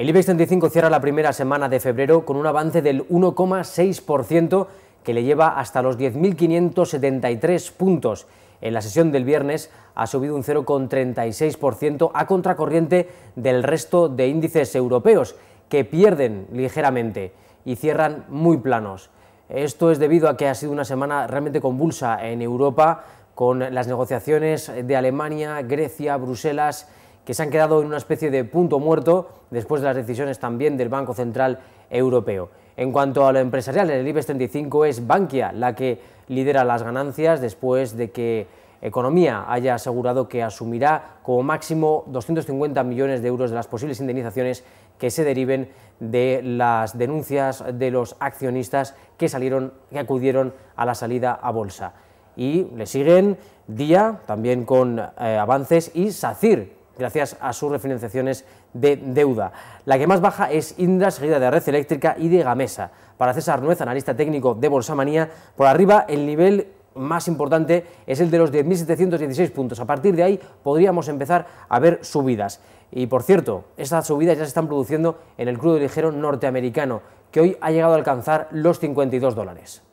El IBEX 35 cierra la primera semana de febrero con un avance del 1,6% que le lleva hasta los 10.573 puntos. En la sesión del viernes ha subido un 0,36% a contracorriente del resto de índices europeos, que pierden ligeramente y cierran muy planos. Esto es debido a que ha sido una semana realmente convulsa en Europa, con las negociaciones de Alemania, Grecia, Bruselas que se han quedado en una especie de punto muerto después de las decisiones también del Banco Central Europeo. En cuanto a lo empresarial, en el IBEX 35 es Bankia la que lidera las ganancias después de que Economía haya asegurado que asumirá como máximo 250 millones de euros de las posibles indemnizaciones que se deriven de las denuncias de los accionistas que salieron, que acudieron a la salida a bolsa. Y le siguen Día, también con eh, avances, y SACIR, gracias a sus refinanciaciones de deuda. La que más baja es Indra, seguida de Red Eléctrica y de Gamesa. Para César Nuez, analista técnico de Bolsamanía, por arriba el nivel más importante es el de los 10.716 puntos. A partir de ahí podríamos empezar a ver subidas. Y por cierto, estas subidas ya se están produciendo en el crudo ligero norteamericano, que hoy ha llegado a alcanzar los 52 dólares.